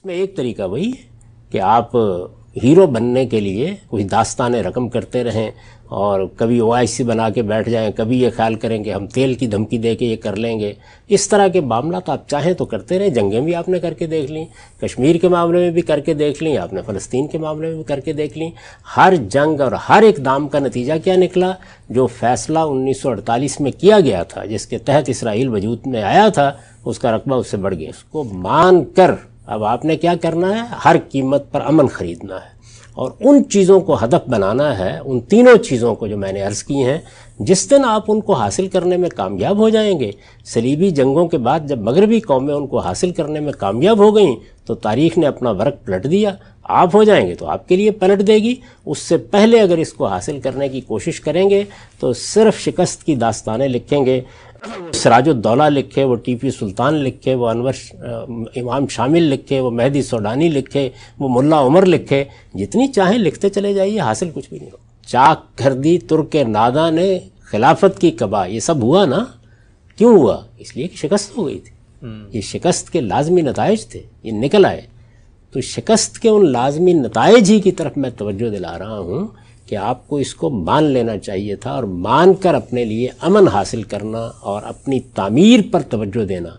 इसमें एक तरीका वही कि आप हीरो बनने के लिए कुछ दास्तान रकम करते रहें और कभी ओ बना के बैठ जाएं कभी ये ख्याल करें कि हम तेल की धमकी दे के ये कर लेंगे इस तरह के मामला तो आप चाहें तो करते रहें जंगें भी आपने करके देख ली कश्मीर के मामले में भी करके देख ली आपने फ़लस्तीन के मामले में भी करके देख ली हर जंग और हर एक दाम का नतीजा क्या निकला जो फैसला उन्नीस में किया गया था जिसके तहत इसराइल वजूद में आया था उसका रकबा उससे बढ़ गया उसको मान कर अब आपने क्या करना है हर कीमत पर अमन ख़रीदना है और उन चीज़ों को हदफ बनाना है उन तीनों चीज़ों को जो मैंने अर्ज़ की हैं जिस दिन आप उनको हासिल करने में कामयाब हो जाएंगे सलीबी जंगों के बाद जब मगरबी कौमें उनको हासिल करने में कामयाब हो गई तो तारीख ने अपना वर्क पलट दिया आप हो जाएंगे तो आपके लिए पलट देगी उससे पहले अगर इसको हासिल करने की कोशिश करेंगे तो सिर्फ शिकस्त की दास्तानें लिखेंगे सराजुद्दौला लिखे वो टीपी सुल्तान लिखे वो अनवर इमाम शामिल लिखे वो मेहदी सोडानी लिखे वो मुल्ला उमर लिखे जितनी चाहे लिखते चले जाइए हासिल कुछ भी नहीं हो चाक कर दी तुर्क नादा ने खिलाफत की कबा ये सब हुआ ना क्यों हुआ इसलिए कि शिकस्त हो गई थी हम्म। ये शिकस्त के लाजमी नतज थे ये निकल आए तो शिकस्त के उन लाजमी नतज ही की तरफ मैं तोज्जो दिला रहा हूँ कि आपको इसको मान लेना चाहिए था और मान कर अपने लिए अमन हासिल करना और अपनी तामीर पर तवज्जो देना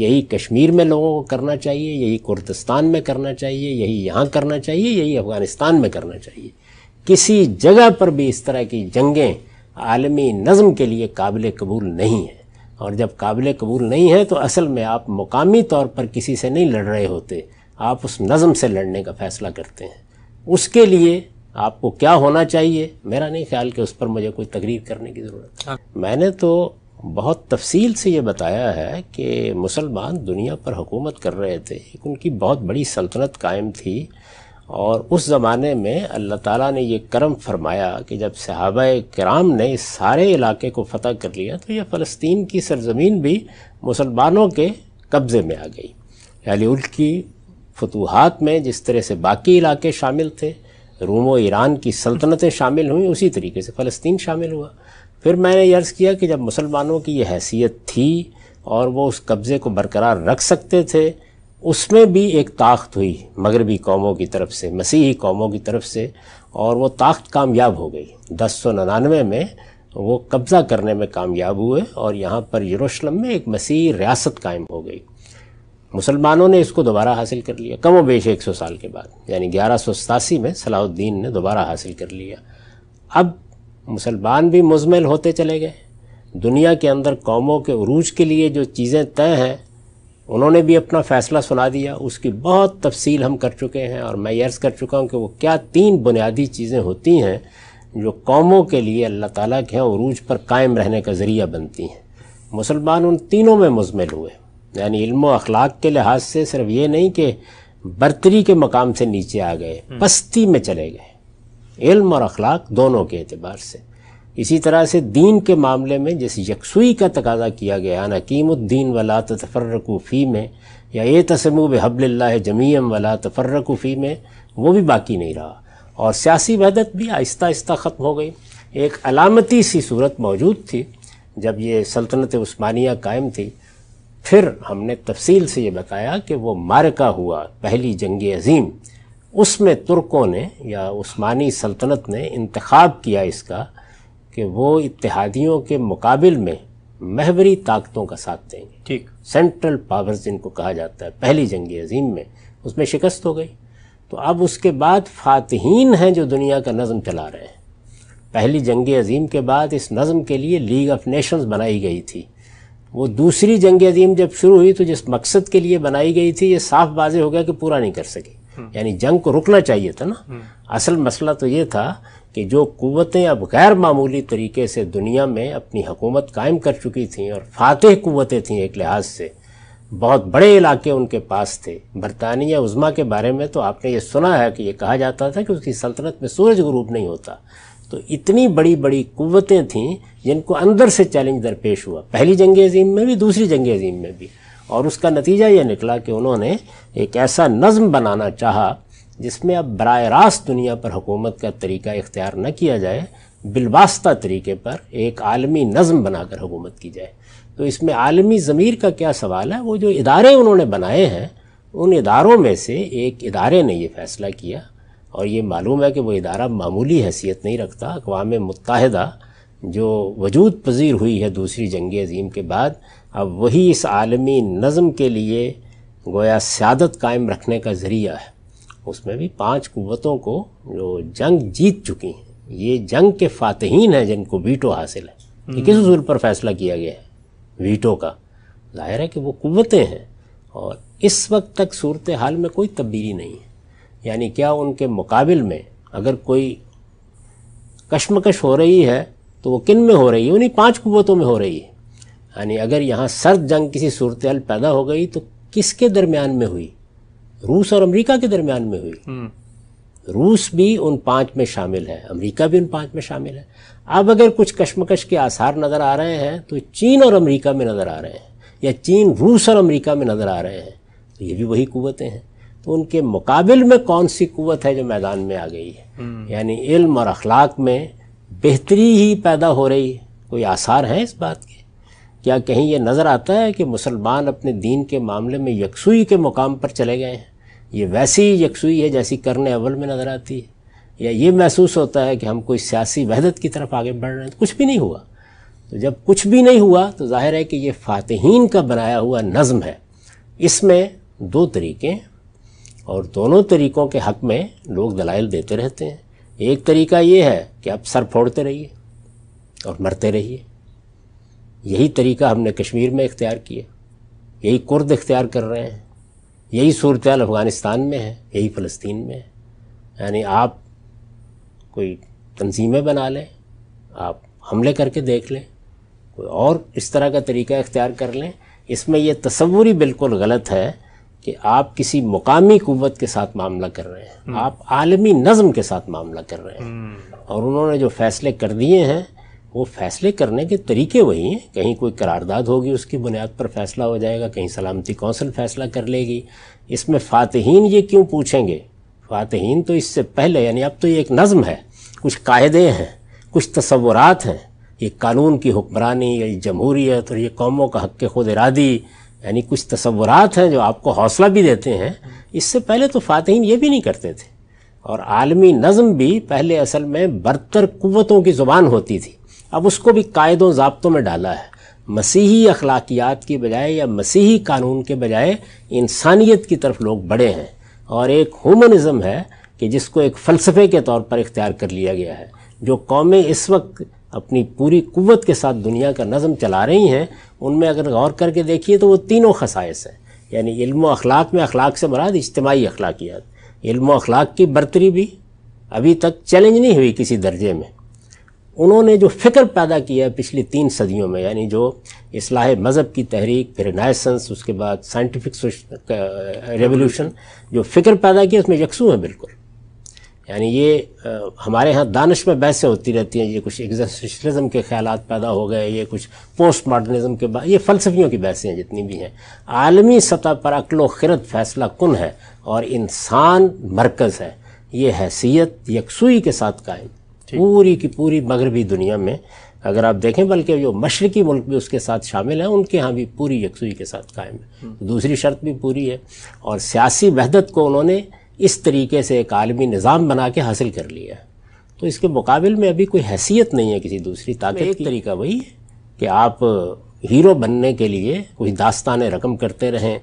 यही कश्मीर में लोगों को करना चाहिए यही कुर्दिस्तान में करना चाहिए यही यहाँ करना चाहिए यही अफ़गानिस्तान में करना चाहिए किसी जगह पर भी इस तरह की जंगें आलमी नज़म के लिए काबिल कबूल नहीं हैं और जब काबिल कबूल नहीं है तो असल में आप मुकामी तौर पर किसी से नहीं लड़ रहे होते आप उस नज़म से लड़ने का फ़ैसला करते हैं उसके लिए आपको क्या होना चाहिए मेरा नहीं ख्याल कि उस पर मुझे कोई तकरीर करने की ज़रूरत है हाँ। मैंने तो बहुत तफसील से ये बताया है कि मुसलमान दुनिया पर हुकूमत कर रहे थे एक उनकी बहुत बड़ी सल्तनत कायम थी और उस ज़माने में अल्लाह ताला ने ये करम फरमाया कि जब सहाब कराम ने इस सारे इलाके को फतह कर लिया तो यह फ़लस्तीन की सरजमीन भी मुसलमानों के कब्ज़े में आ गई यानी उनकी फतूहत में जिस तरह से बाकी इलाके शामिल थे रूम और ईरान की सल्तनतें शामिल हुई उसी तरीके से फ़लस्तीन शामिल हुआ फिर मैंने यर्ज़ किया कि जब मुसलमानों की ये हैसियत थी और वो उस कब्ज़े को बरकरार रख सकते थे उसमें भी एक ताकत हुई मगरबी कौमों की तरफ से मसीही कौमों की तरफ से और वो ताकत कामयाब हो गई दस सौ नन्ानवे में वो कब्ज़ा करने में कामयाब हुए और यहाँ पर यरूशलेम में एक मसीही रियासत कायम हो गई मुसलमानों ने इसको दोबारा हासिल कर लिया कम वेश एक सौ साल के बाद यानी ग्यारह सौ सतासी में सलाउद्दीन ने दोबारा हासिल कर लिया अब मुसलमान भी मुजमिल होते चले गए दुनिया के अंदर कौमों के उरूज के लिए जो चीज़ें तय हैं उन्होंने भी अपना फ़ैसला सुना दिया उसकी बहुत तफसील हम कर चुके हैं और मैं यर्ज़ कर चुका हूँ कि वो क्या तीन बुनियादी चीज़ें होती हैं जो कौमों के लिए अल्लाह ताला के उरूज पर कायम रहने का ज़रिया बनती हैं मुसलमान उन तीनों में मुजमिल हुए यानी इल्म अखलाक के लिहाज से सिर्फ ये नहीं कि बर्तरी के मकाम से नीचे आ गए पस्ती हम्म। में चले गए इल्म और अखलाक दोनों के अतबार से इसी तरह से दीन के मामले में जिस यकसुई का तकाजा किया गया कीमुद्दीन वला तफर्रकूफ़ी में या ए तसमु बहबल्ला जमीम वला तफर्रकूफ़ी में वो भी बाकी नहीं रहा और सियासी वहदत भी आहिस्ता आहिस्ता ख़त्म हो गई एक अलामती सी सूरत मौजूद थी जब ये सल्तनत उस्मानिया कायम थी फिर हमने तफसील से ये बताया कि वो मारका हुआ पहली जंग अजीम उसमें तुर्कों ने या उस्मानी सल्तनत ने इंतखब किया इसका कि वो इतिहादियों के मुकाबल में महवरी ताकतों का साथ देंगे ठीक सेंट्रल पावर्स जिनको कहा जाता है पहली जंग अजीम में उसमें शिकस्त हो गई तो अब उसके बाद फातहीन हैं जो दुनिया का नज़म चला रहे हैं पहली जंग अजीम के बाद इस नज़म के लिए लीग ऑफ नेशंस बनाई गई थी वो दूसरी जंग अजीम जब शुरू हुई तो जिस मकसद के लिए बनाई गई थी ये साफ बाज़े हो गया कि पूरा नहीं कर सके हम्म। यानी जंग को रुकना चाहिए था ना हम्म। असल मसला तो ये था कि जो कुतें अब गैर मामूली तरीके से दुनिया में अपनी हुकूमत कायम कर चुकी थी और फातह कुतें थीं एक लिहाज से बहुत बड़े इलाके उनके पास थे बरतानिया उज़मा के बारे में तो आपने ये सुना है कि ये कहा जाता था कि उसकी सल्तनत में सूरज ग्रूप नहीं होता तो इतनी बड़ी बड़ी कुतें थीं जिनको अंदर से चैलेंज दरपेश हुआ पहली जंग अजीम में भी दूसरी जंग अजीम में भी और उसका नतीजा यह निकला कि उन्होंने एक ऐसा नज़म बनाना चाहा जिसमें अब बर रास्त दुनिया पर हुकूमत का तरीका इख्तियार न किया जाए बिलवास्ता तरीके पर एक आलमी नज़म बनाकर हुकूमत की जाए तो इसमें आलमी ज़मीर का क्या सवाल है वो जो इदारे उन्होंने बनाए हैं उन इदारों में से एक इदारे ने ये फ़ैसला किया और ये मालूम है कि वो इदारा मामूली हैसियत नहीं रखता अकवाम मुतहदा जो वजूद पजीर हुई है दूसरी जंग अजीम के बाद अब वही इस आलमी नज़म के लिए गोया सियादत कायम रखने का ज़रिया है उसमें भी पाँच कुतों को जो जंग जीत चुकी हैं ये जंग के फातहीन हैं जिनको वीटो हासिल है कि किस उसूल हम्म। पर फैसला किया गया है वीटो का जाहिर है कि वो कुतें हैं और इस वक्त तक सूरत हाल में कोई तब्दीली नहीं है यानी क्या उनके मुकाबिल में अगर कोई कश्मकश हो रही है तो वो किन में हो रही है उन्हीं पांच कुतों में हो रही है यानी अगर यहाँ सर्द जंग किसी सूरत पैदा हो गई तो किसके दरमियान में हुई रूस और अमेरिका के दरमियान में हुई हम्म। रूस भी उन पांच में शामिल है अमेरिका भी उन पांच में शामिल है अब अगर कुछ कश्मकश के आसार नज़र आ रहे हैं तो चीन और अमेरिका में नज़र आ रहे हैं या चीन रूस और अमेरिका में नज़र आ रहे हैं तो ये भी वही कुतें हैं तो उनके मुकाबिल में कौन सी कुत है जो मैदान में आ गई है हम्म। यानी इल्म और अखलाक में बेहतरी ही पैदा हो रही है कोई आसार हैं इस बात के क्या कहीं ये नज़र आता है कि मुसलमान अपने दीन के मामले में यकसुई के मुकाम पर चले गए हैं ये वैसी यकसुई है जैसी करने अवल में नज़र आती है या ये महसूस होता है कि हम कोई सियासी वहदत की तरफ आगे बढ़ रहे हैं तो कुछ भी नहीं हुआ तो जब कुछ भी नहीं हुआ तो जाहिर है कि ये फातहन का बनाया हुआ नज़म है इसमें दो तरीके और दोनों तरीक़ों के हक़ में लोग दलाइल देते रहते हैं एक तरीका ये है कि आप सर फोड़ते रहिए और मरते रहिए यही तरीका हमने कश्मीर में इख्तियार किया यही कुर्द इख्तियार कर रहे हैं यही सूरत अफ़गानिस्तान में है यही फ़लस्तीन में है यानी आप कोई तंजीमें बना लें आप हमले करके देख लें कोई और इस तरह का तरीका इख्तियार कर लें इसमें यह तस्वुरी बिल्कुल गलत है कि आप किसी मुकामी कुत के साथ मामला कर रहे हैं हम्म। आप आलमी नज़म के साथ मामला कर रहे हैं हम्म। और उन्होंने जो फैसले कर दिए हैं वो फैसले करने के तरीके वही हैं कहीं कोई करारदाद होगी उसकी बुनियाद पर फैसला हो जाएगा कहीं सलामती कौंसिल फैसला कर लेगी इसमें फातहीन ये क्यों पूछेंगे फातहीन तो इससे पहले यानी अब तो ये एक नज़म है कुछ कायदे हैं कुछ तस्वुरात हैं ये कानून की हुक्मरानी ये जमहूरीत और ये कौमों का हक खुद इरादी यानी कुछ तस्वुरात हैं जो आपको हौसला भी देते हैं इससे पहले तो फ़ातहीन ये भी नहीं करते थे और आलमी नज़म भी पहले असल में बरतर क़वतों की ज़ुबान होती थी अब उसको भी कायदों ज़ाबतों में डाला है मसीही अखलाकियात की बजाय या मसीही कानून के बजाय इंसानियत की तरफ लोग बड़े हैं और एक ह्यूमनिज़म है कि जिसको एक फ़लसफ़े के तौर पर इख्तियार कर लिया गया है जो कौमें इस वक्त अपनी पूरी कुवत के साथ दुनिया का नज़म चला रही हैं उनमें अगर गौर करके देखिए तो वो तीनों खसाइस हैं यानी इल्म अखलाक में अखलाक से मराद इज्तमाही अखलाकियात इल्म अखलाक की बरतरी भी अभी तक चैलेंज नहीं हुई किसी दर्जे में उन्होंने जो फ़िक्र पैदा किया है पिछली तीन सदियों में यानी जो असलाह मज़हब की तहरीक फिर नायसेंस उसके बाद साइंटिफिक रेवोल्यूशन जो फ़िक्र पैदा किया उसमें यकसू है बिल्कुल यानी ये आ, हमारे यहाँ दानश में बहसें होती रहती हैं ये कुछ एग्जिस्टेंशलिज्म के ख्याल पैदा हो गए ये कुछ पोस्ट मॉडर्निज्म के ये फ़लसफियों की बहसें हैं जितनी भी हैं आलमी सतह पर अकलो खरत फैसला कन है और इंसान मरकज़ है ये हैसियत यकसुई के साथ कायम पूरी की पूरी मगरबी दुनिया में अगर आप देखें बल्कि जो मशरकी मुल्क भी उसके साथ शामिल हैं उनके यहाँ भी पूरी यकसुई के साथ कायम है हम्म। दूसरी शर्त भी पूरी है और सियासी वहदत को उन्होंने इस तरीके से एक आलमी निज़ाम बना के हासिल कर लिया तो इसके मुकाबले में अभी कोई हैसियत नहीं है किसी दूसरी ताकत एक तरीका वही है कि आप हीरो बनने के लिए कुछ दास्तान रकम करते रहें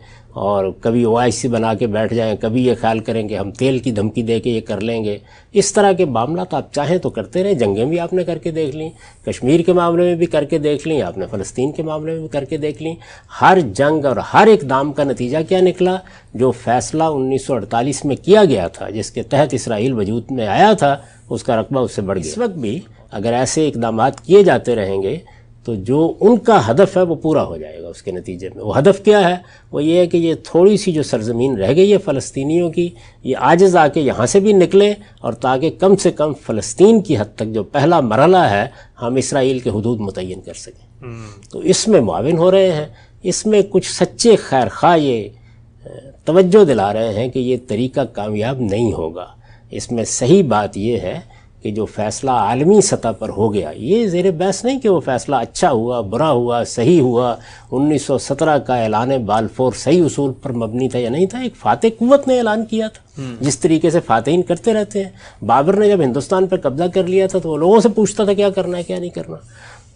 और कभी ओ बना के बैठ जाएं कभी ये ख्याल करें कि हम तेल की धमकी दे के ये कर लेंगे इस तरह के मामला तो आप चाहें तो करते रहें जंगें भी आपने करके देख ली कश्मीर के मामले में भी करके देख ली आपने फ़लस्तीन के मामले में भी करके देख ली हर जंग और हर एक दाम का नतीजा क्या निकला जो फ़ैसला उन्नीस में किया गया था जिसके तहत इसराइल वजूद में आया था उसका रकबा उससे बढ़ गया इस वक्त भी अगर ऐसे इकदाम किए जाते रहेंगे तो जो उनका हदफ है वो पूरा हो जाएगा उसके नतीजे में वो हदफ क्या है वो ये है कि ये थोड़ी सी जो सरजमीन रह गई है फ़लस्तियों की ये आजज़ आके यहाँ से भी निकले और ताकि कम से कम फ़लस्तीन की हद तक जो पहला मरला है हम इसराइल के हदूद मुतन कर सकें हम्म। तो इसमें माविन हो रहे हैं इसमें कुछ सच्चे खैर खा ये तवज्जो दिला रहे हैं कि ये तरीका कामयाब नहीं होगा इसमें सही बात यह है कि जो फ़ैसला आलमी सतह पर हो गया ये ज़ेर बहस नहीं कि वो फ़ैसला अच्छा हुआ बुरा हुआ सही हुआ 1917 का ऐलान बालफोर सही उसूल पर मबनी था या नहीं था एक फ़ातह कुत ने ऐलान किया था हम्म। जिस तरीके से फ़ातहन करते रहते हैं बाबर ने जब हिंदुस्तान पर कब्ज़ा कर लिया था तो वो लोगों से पूछता था क्या करना है क्या नहीं करना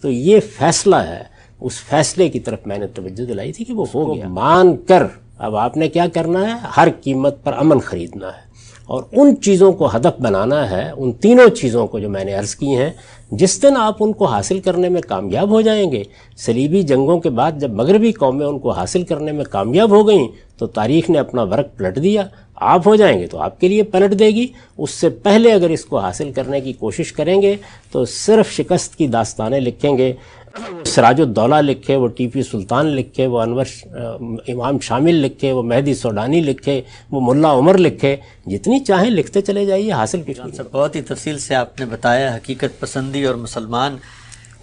तो ये फ़ैसला है उस फैसले की तरफ मैंने तोज्जो दिलाई थी कि वो हो गया मान कर अब आपने क्या करना है हर कीमत पर अमन ख़रीदना है और उन चीज़ों को हदफ बनाना है उन तीनों चीज़ों को जो मैंने अर्ज़ की हैं जिस दिन आप उनको हासिल करने में कामयाब हो जाएंगे सलीबी जंगों के बाद जब मगरबी कौमें उनको हासिल करने में कामयाब हो गई तो तारीख ने अपना वर्क पलट दिया आप हो जाएंगे तो आपके लिए पलट देगी उससे पहले अगर इसको हासिल करने की कोशिश करेंगे तो सिर्फ शिकस्त की दास्तानें लिखेंगे सराजुद्दौला लिखे वो टी पी सुल्तान लिखे वो अनवर इमाम शामिल लिखे वो मेहदी सोडानी लिखे वो मुल्ला उमर लिखे जितनी चाहें लिखते चले जाइए हासिल कुछ बहुत ही तफसील से आपने बताया हकीकत पसंदी और मुसलमान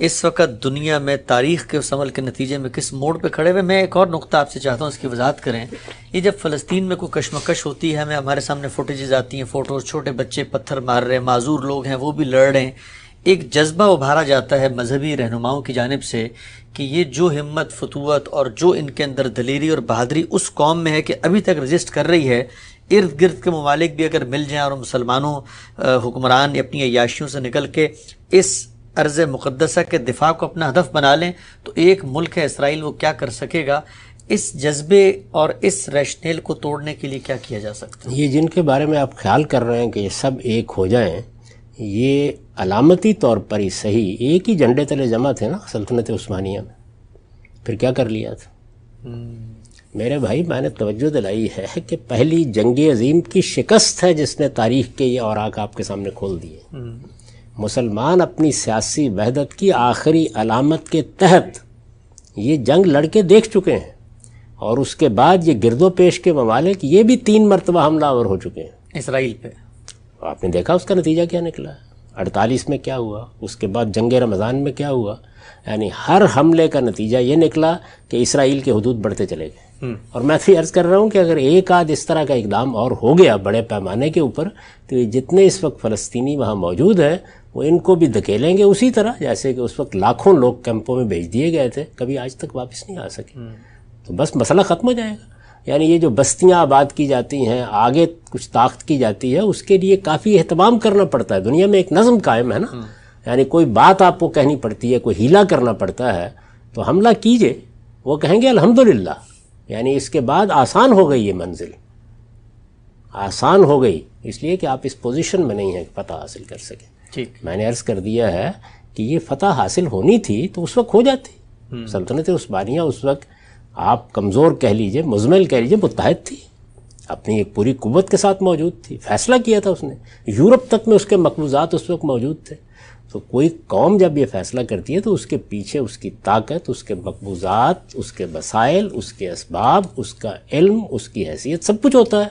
इस वक्त दुनिया में तारीख़ के उस अमल के नतीजे में किस मोड़ पे खड़े हुए मैं एक और नुकता आपसे चाहता हूँ इसकी वजाहत करें ये जब फ़लस्तीन में कोई कशमकश होती है हमें हमारे सामने फोटेज आती हैं फ़ोटोज़ छोटे बच्चे पत्थर मार रहे हैं माजूर लोग हैं वो भी लड़ रहे हैं एक जज्बा उभारा जाता है मजहबी रहनुमाओं की जानब से कि ये जो हिम्मत फतूत और जो इनके अंदर दलेरी और बहादरी उस कौम में है कि अभी तक रजिस्ट कर रही है इर्द गिर्द के ममालिक भी अगर मिल जाएँ और मुसलमानों हुक्मरान अपनी अयाशियों से निकल के इस अर्ज़ मुक़दसा के दिफा को अपना हदफ बना लें तो एक मुल्क है इसराइल वो क्या कर सकेगा इस जज्बे और इस रैशनेल को तोड़ने के लिए क्या किया जा सकता है ये जिनके बारे में आप ख्याल कर रहे हैं कि ये सब एक हो जाएँ ये अलामती तौर पर ही सही एक ही झंडे तले जमा थे ना सल्तनत उस्मानिया में फिर क्या कर लिया था हम्म। मेरे भाई मैंने तवज्जो दिलाई है कि पहली जंग अजीम की शिकस्त है जिसने तारीख के ये और आपके सामने खोल दिए हम्म। मुसलमान अपनी सियासी वहदत की आखिरी अलामत के तहत ये जंग लड़के देख चुके हैं और उसके बाद ये गिरदो पेश के ममालिक ये भी तीन मरतबा हमलावर हो चुके हैं इसराइल पे आपने देखा उसका नतीजा क्या निकला अड़तालीस में क्या हुआ उसके बाद जंग रमज़ान में क्या हुआ यानी हर हमले का नतीजा ये निकला कि इसराइल के हदूद बढ़ते चले गए हम्म। और मैं फिर अर्ज़ कर रहा हूँ कि अगर एक आध इस तरह का इकदाम और हो गया बड़े पैमाने के ऊपर तो जितने इस वक्त फ़लस्तनी वहाँ मौजूद है वो इनको भी धकेलेंगे उसी तरह जैसे कि उस वक्त लाखों लोग कैंपों में भेज दिए गए थे कभी आज तक वापस नहीं आ सके हम्म। तो बस मसला ख़त्म हो जाएगा यानी ये जो बस्तियाँ आबाद की जाती हैं आगे कुछ ताकत की जाती है उसके लिए काफ़ी अहतमाम करना पड़ता है दुनिया में एक नज़म कायम है ना हम्म। यानी कोई बात आपको कहनी पड़ती है कोई हीला करना पड़ता है तो हमला कीजिए वो कहेंगे अल्हम्दुलिल्लाह यानी इसके बाद आसान हो गई ये मंजिल आसान हो गई इसलिए कि आप इस पोजिशन में नहीं हैं कि फ़तह हासिल कर सकें ठीक मैंने अर्ज़ कर दिया है कि ये फ़तह हासिल होनी थी तो उस वक्त हो जाती हम्म। सल्तनत उस्मानिया उस वक्त आप कमज़ोर कह लीजिए मुजमिल कह लीजिए मुतहद थी अपनी एक पूरी कुत के साथ मौजूद थी फैसला किया था उसने यूरोप तक में उसके मकबूजात उस वक्त मौजूद थे तो कोई कौम जब ये फैसला करती है तो उसके पीछे उसकी ताकत उसके मकबूजात उसके वसाइल उसके इसबाब उसका इल्म उसकी हैसियत सब कुछ होता है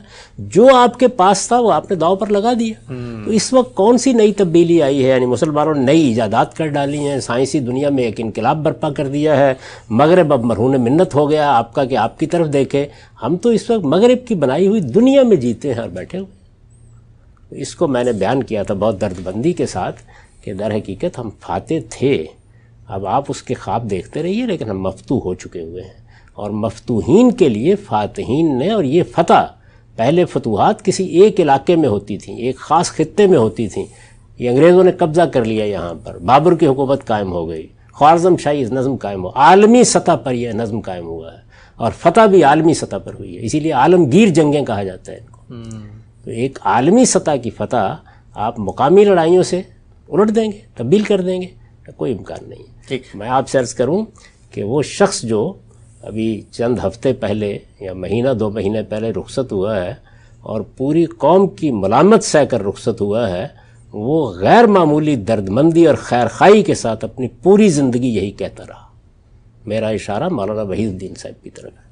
जो आपके पास था वो आपने दाव पर लगा दिया हम्म। तो इस वक्त कौन सी नई तब्दीली आई है यानी मुसलमानों ने नई ईजादात कर डाली हैं साइंसी दुनिया में एक इनकलाब बर्पा कर दिया है मगरब अब मरहून मन्नत हो गया आपका कि आपकी तरफ देखे हम तो इस वक्त मगरब की बनाई हुई दुनिया में जीते हैं और बैठे हुए इसको मैंने बयान किया था बहुत दर्दबंदी के साथ कि दर हकीकत हम फाते थे अब आप उसके ख्वाब देखते रहिए लेकिन हम मफतू हो चुके हुए हैं और मफतूहीन के लिए फातहीन ने और ये फतह पहले फतूहत किसी एक इलाके में होती थी एक ख़ास खत्े में होती थी ये अंग्रेज़ों ने कब्ज़ा कर लिया यहाँ पर बाबर की हुकूमत कायम हो गई ख्वारजम शाही नज़म कायम हो आलमी सतह पर यह नज़म कायम हुआ है और फतह भी आलमी सतह पर हुई है इसीलिए आलमगीर जंगें कहा जाता है इनको हम्म। तो एक आलमी सतह की फतह आप मुकामी लड़ाइयों से उलट देंगे तब्दील कर देंगे तो कोई इम्कान नहीं ठीक मैं आपसे अर्ज़ करूँ कि वो शख्स जो अभी चंद हफ्ते पहले या महीना दो महीने पहले रुखसत हुआ है और पूरी कौम की मलामत सह कर रुखसत हुआ है वो गैर मामूली दर्दमंदी और खैर खाई के साथ अपनी पूरी ज़िंदगी यही कहता रहा मेरा इशारा मौलाना वहीद्दीन साहब की तरफ है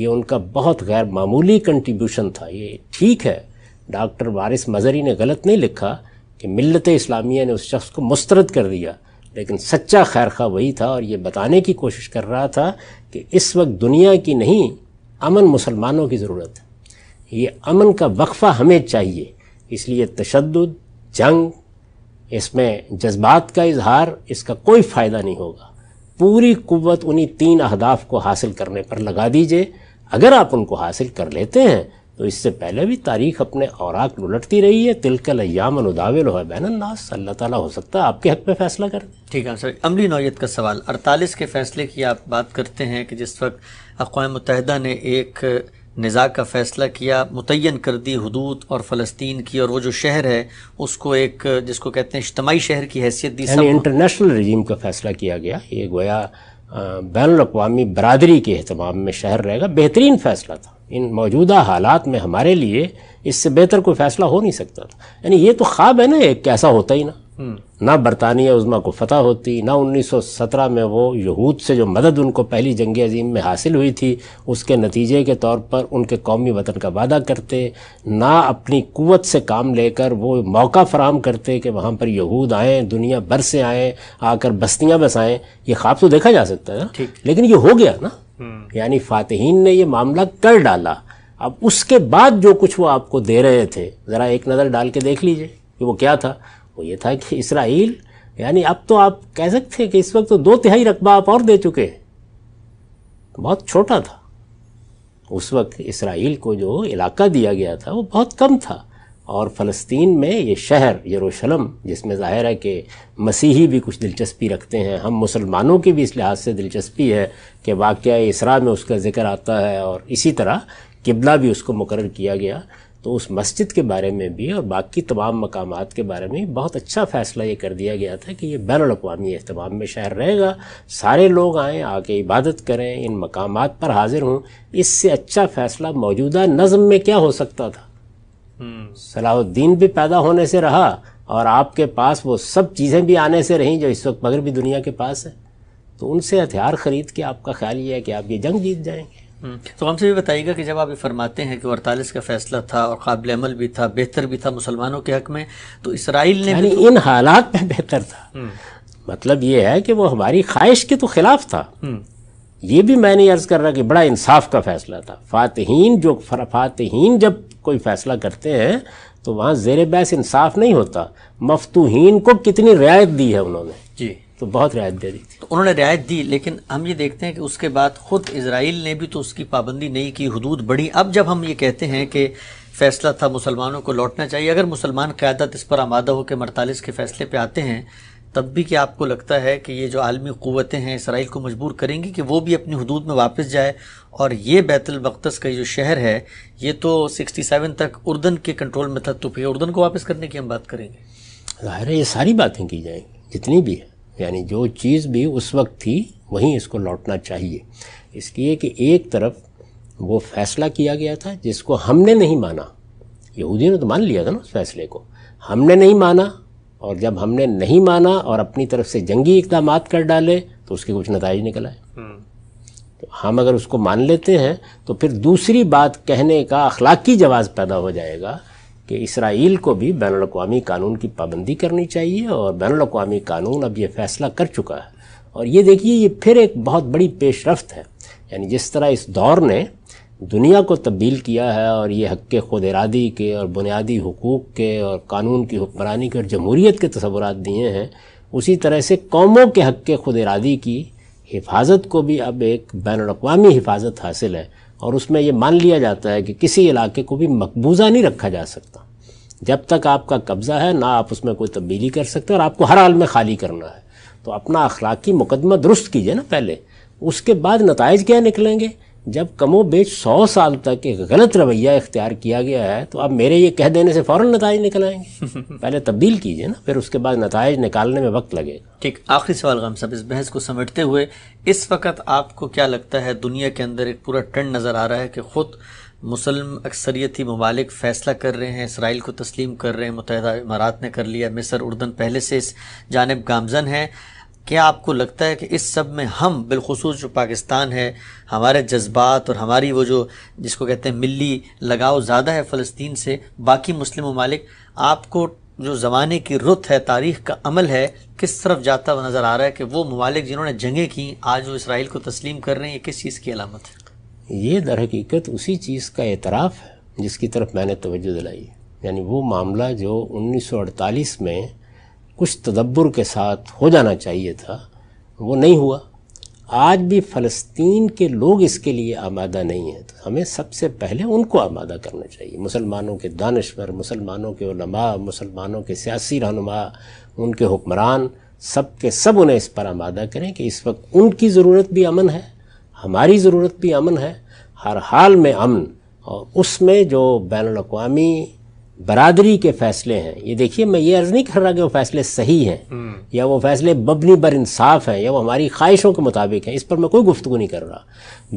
ये उनका बहुत गैर मामूली कंट्रीब्यूशन था ये ठीक है डॉक्टर वारिस मज़री ने गलत नहीं लिखा कि मिलत इस्लामिया ने उस शख्स को मुस्तरद कर दिया लेकिन सच्चा खैर खा वही था और ये बताने की कोशिश कर रहा था कि इस वक्त दुनिया की नहीं अमन मुसलमानों की ज़रूरत है ये अमन का वक्फ़ा हमें चाहिए इसलिए तशद जंग इसमें जज्बात का इजहार इसका कोई फ़ायदा नहीं होगा पूरी कुत उन्हीं तीन अहदाफ को हासिल करने पर लगा दीजिए अगर आप उनको हासिल कर लेते हैं तो इससे पहले भी तारीख अपने औराक उलटती रही है तिलकल अयाम अनुदाविल बैन बैनन्नास अल्लाह ताला हो सकता है आपके हक पे फैसला कर ठीक है सर अमली नौयत का सवाल अड़तालीस के फैसले की आप बात करते हैं कि जिस वक्त अकवा मुतहदा ने एक निज़ा का फ़ैसला किया मुतन कर दी हदूद और फ़लस्तीन की और वो जो शहर है उसको एक जिसको कहते हैं इज्तमाही शहर की हैसियत दी इंटरनेशनल रजीम का फ़ैसला किया गया ये गोया बैन अवी बरदरी के अहतमाम में शहर रहेगा बेहतरीन फ़ैसला था इन मौजूदा हालात में हमारे लिए इससे बेहतर कोई फ़ैसला हो नहीं सकता था यानी ये तो ख्वाब है ना एक कैसा होता ही ना ना बरतानिया उज़मा को फतह होती ना 1917 में वो यहूद से जो मदद उनको पहली जंग अजीम में हासिल हुई थी उसके नतीजे के तौर पर उनके कौमी वतन का वादा करते ना अपनी कुत से काम लेकर वो मौका फराम करते कि वहाँ पर यहूद आएँ दुनिया भर से आएँ आकर बस्तियाँ बसाएँ ये ख्वाब तो देखा जा सकता है ना लेकिन ये हो गया ना हम्म। यानी फ़ातहन ने यह मामला कर डाला अब उसके बाद जो कुछ वो आपको दे रहे थे ज़रा एक नज़र डाल के देख लीजिए कि वो क्या था वो ये था कि इसराइल यानी अब तो आप कह सकते हैं कि इस वक्त तो दो तिहाई रकबा आप और दे चुके हैं बहुत छोटा था उस वक्त इसराइल को जो इलाका दिया गया था वो बहुत कम था और फ़लस्तीन में ये शहर यरूशलम जिसमें ज़ाहिर है कि मसीही भी कुछ दिलचस्पी रखते हैं हम मुसलमानों की भी इस लिहाज से दिलचस्पी है कि वाक़ इसरा में उसका ज़िक्र आता है और इसी तरह किबला भी उसको मुकर किया गया तो उस मस्जिद के बारे में भी और बाकी तमाम मकाम के बारे में बहुत अच्छा फ़ैसला ये कर दिया गया था कि ये बैन अवी अहतमाम में शहर रहेगा सारे लोग आएँ आके इबादत करें इन मकाम पर हाजिर हों इससे अच्छा फ़ैसला मौजूदा नज़म में क्या हो सकता था हम्म। सलाहुद्दीन भी पैदा होने से रहा और आपके पास वो सब चीज़ें भी आने से रहीं जो इस वक्त मगरबी दुनिया के पास है तो उनसे हथियार ख़रीद के आपका ख्याल ये है कि आप ये जंग जीत जाएंगे हम्म। तो हमसे भी बताइएगा कि जब आप ये फरमाते हैं कि अड़तालीस का फैसला था और काबिल अमल भी था बेहतर भी था मुसलमानों के हक में तो इसराइल ने यानी तो- इन हालात में बेहतर था हम्म। मतलब ये है कि वो हमारी ख्वाहिश के तो खिलाफ था हम्म। ये भी मैंने अर्ज कर रहा कि बड़ा इंसाफ का फैसला था फातहीन जो फातहीन जब कोई फैसला करते हैं तो वहाँ जेर बैस इंसाफ नहीं होता मफतूहीन को कितनी रियायत दी है उन्होंने जी तो बहुत रियायत दे दी थी तो उन्होंने रियायत दी लेकिन हम ये देखते हैं कि उसके बाद ख़ुद इसराइल ने भी तो उसकी पाबंदी नहीं की हदूद बढ़ी अब जब हम ये कहते हैं कि फ़ैसला था मुसलमानों को लौटना चाहिए अगर मुसलमान क़्यादत इस पर आमादा हो के मरतालीस के फ़ैसले पर आते हैं तब भी क्या आपको लगता है कि ये जो आलमी क़वतें हैं इसराइल को मजबूर करेंगी कि वो भी अपनी हदूद में वापस जाए और ये बैतुलमक़दस का जो शहर है ये तो 67 तक उर्दन के कंट्रोल में था तो फिर उर्दन को वापस करने की हम बात करेंगे ज़ाहिर है ये सारी बातें की जाएंगी जितनी भी है यानी जो चीज़ भी उस वक्त थी वहीं इसको लौटना चाहिए इसलिए कि एक तरफ वो फैसला किया गया था जिसको हमने नहीं माना यहूदियों ने तो मान लिया था ना उस फैसले को हमने नहीं माना और जब हमने नहीं माना और अपनी तरफ से जंगी इकदाम कर डाले तो उसके कुछ नतज निकल आए हम्म। तो हम अगर उसको मान लेते हैं तो फिर दूसरी बात कहने का अखलाकी जवाब पैदा हो जाएगा कि इसराइल को भी बैन अवी कानून की पाबंदी करनी चाहिए और बैन अवी कानून अब ये फैसला कर चुका है और ये देखिए ये फिर एक बहुत बड़ी पेशरफ है यानी जिस तरह इस दौर ने दुनिया को तब्दील किया है और ये हक खुद इरादी के और बुनियादी हकूक़ के और कानून की हुक्मरानी के और जमहूरीत के तस्वुरात दिए हैं उसी तरह से कौमों के हक खुद इरादी की हिफाजत को भी अब एक बैन अवी हिफाजत हासिल है और उसमें ये मान लिया जाता है कि किसी इलाके को भी मकबूजा नहीं रखा जा सकता जब तक आपका कब्ज़ा है ना आप उसमें कोई तब्दीली कर सकते और आपको हर हाल में खाली करना है तो अपना अखलाकी मुकदमा दुरुस्त कीजिए ना पहले उसके बाद नतज क्या निकलेंगे जब कमो बेच सौ साल तक एक गलत रवैया इख्तियार किया गया है तो आप मेरे ये कह देने से फ़ौर नतज निकल आएंगे पहले तब्दील कीजिए ना फिर उसके बाद नतज निकालने में वक्त लगेगा ठीक आखिरी सवाल गम साहब इस बहस को समेटते हुए इस वक्त आपको क्या लगता है दुनिया के अंदर एक पूरा ट्रेंड नज़र आ रहा है कि ख़ुद मुसलम अक्सरियती ममालिक फ़ैसला कर रहे हैं इसराइल को तस्लीम कर रहे हैं मुतहदा इमारात ने कर लिया मिसर उर्दन पहले से इस जानब गामजन है क्या आपको लगता है कि इस सब में हम बिलखसूस जो पाकिस्तान है हमारे जज्बात और हमारी वो जो जिसको कहते हैं मिली लगाव ज़्यादा है फ़लस्तीन से बाकी मुस्लिम ममालिक आपको जो ज़माने की रुत है तारीख़ का अमल है किस तरफ जाता हुआ नज़र आ रहा है कि वो ममालिक जिन्होंने जंगें की आज वो इसराइल को तस्लीम कर रहे हैं ये किस चीज़ की अलामत है ये दर हकीकत उसी चीज़ का एतराफ़ है जिसकी तरफ मैंने तोज्जो दिलाई यानी वो मामला जो 1948 में कुछ तदब्बर के साथ हो जाना चाहिए था वो नहीं हुआ आज भी फ़लस्तीन के लोग इसके लिए आमादा नहीं हैं तो हमें सबसे पहले उनको आमादा करना चाहिए मुसलमानों के दानश्वर मुसलमानों के उलमा मुसलमानों के सियासी रहनुमा उनके हुक्मरान सब के सब उन्हें इस पर आमादा करें कि इस वक्त उनकी ज़रूरत भी अमन है हमारी ज़रूरत भी अमन है हर हाल में अमन और उसमें जो बैन अवी बरादरी के फैसले हैं ये देखिए मैं ये अर्ज़ नहीं कर रहा कि वो फैसले सही हैं हम्म। या वो फैसले बबनी बर इंसाफ हैं या वो हमारी ख्वाहिशों के मुताबिक हैं इस पर मैं कोई गुफ्तु नहीं कर रहा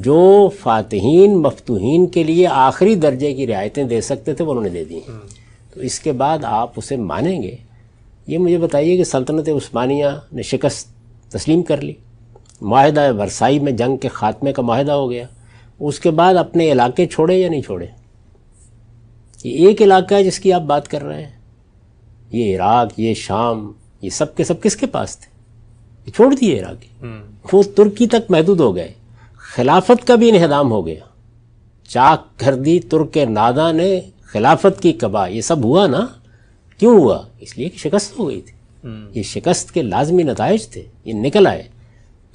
जो फातहन मफतूहन के लिए आखिरी दर्जे की रियायतें दे सकते थे वो उन्होंने दे दी हम्म। तो इसके बाद आप उसे मानेंगे ये मुझे बताइए कि सल्तनत उस्मानिया ने शिकस्त तस्लीम कर ली माहदा वरसाई में जंग के ख़ात्मे का माहदा हो गया उसके बाद अपने इलाके छोड़े या नहीं छोड़े ये एक इलाका है जिसकी आप बात कर रहे हैं ये इराक ये शाम ये सब के सब किसके पास थे छोड़ दिए इराकी हम्म। वो तुर्की तक महदूद हो गए खिलाफत का भी इन्हदाम हो गया चाक घर दी तुर्क नादा ने खिलाफत की कबा ये सब हुआ ना क्यों हुआ इसलिए कि शिकस्त हो गई थी हम्म। ये शिकस्त के लाजमी नतज थे ये निकल आए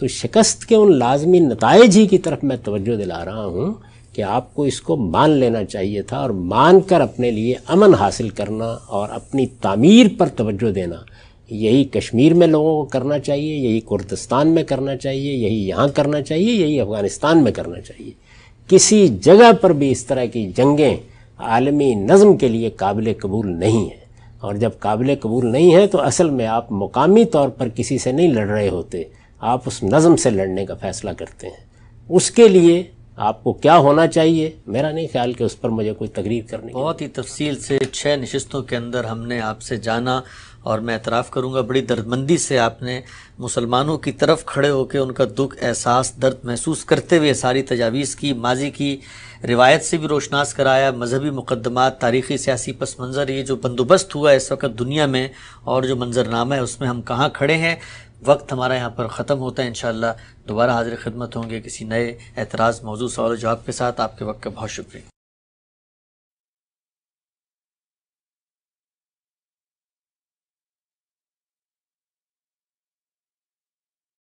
तो शिकस्त के उन लाजमी नतज ही की तरफ मैं तोज्जो दिला रहा हूँ कि आपको इसको मान लेना चाहिए था और मान कर अपने लिए अमन हासिल करना और अपनी तामीर पर तवज्जो देना यही कश्मीर में लोगों को करना चाहिए यही कुर्दिस्तान में करना चाहिए यही यहाँ करना चाहिए यही अफ़गानिस्तान में करना चाहिए किसी जगह पर भी इस तरह की जंगें आलमी नज़म के लिए काबिल कबूल नहीं हैं और जब काबिल कबूल नहीं है तो असल में आप मुकामी तौर पर किसी से नहीं लड़ रहे होते आप उस नज़म से लड़ने का फ़ैसला करते हैं उसके लिए आपको क्या होना चाहिए मेरा नहीं ख्याल कि उस पर मुझे कोई तकरीर करनी बहुत ही तफसील से छः नशस्तों के अंदर हमने आपसे जाना और मैं एतराफ़ करूँगा बड़ी दर्दमंदी से आपने मुसलमानों की तरफ खड़े होकर उनका दुख एहसास दर्द महसूस करते हुए सारी तजावीज़ की माजी की रिवायत से भी रोशनास कराया मजहबी मुकदमा तारीख़ी सियासी पस मंज़र ये जो बंदोबस्त हुआ इस वक्त दुनिया में और जो मंजरनामा है उसमें हम कहाँ खड़े हैं वक्त हमारा यहाँ पर ख़त्म होता है इन दोबारा हाजिर खिदमत होंगे किसी नए एतराज़ मौजूद सवाल जवाब के साथ आपके वक्त का बहुत शुक्रिया